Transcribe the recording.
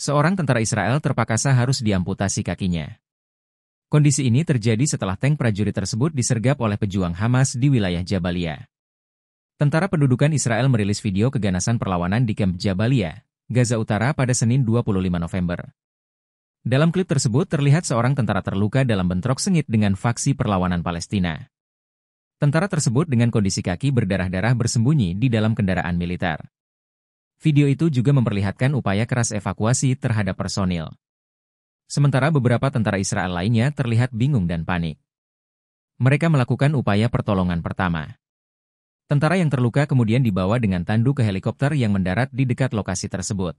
Seorang tentara Israel terpaksa harus diamputasi kakinya. Kondisi ini terjadi setelah tank prajurit tersebut disergap oleh pejuang Hamas di wilayah Jabalia. Tentara pendudukan Israel merilis video keganasan perlawanan di kamp Jabalia, Gaza Utara pada Senin 25 November. Dalam klip tersebut terlihat seorang tentara terluka dalam bentrok sengit dengan faksi perlawanan Palestina. Tentara tersebut dengan kondisi kaki berdarah-darah bersembunyi di dalam kendaraan militer. Video itu juga memperlihatkan upaya keras evakuasi terhadap personil. Sementara beberapa tentara Israel lainnya terlihat bingung dan panik. Mereka melakukan upaya pertolongan pertama. Tentara yang terluka kemudian dibawa dengan tandu ke helikopter yang mendarat di dekat lokasi tersebut.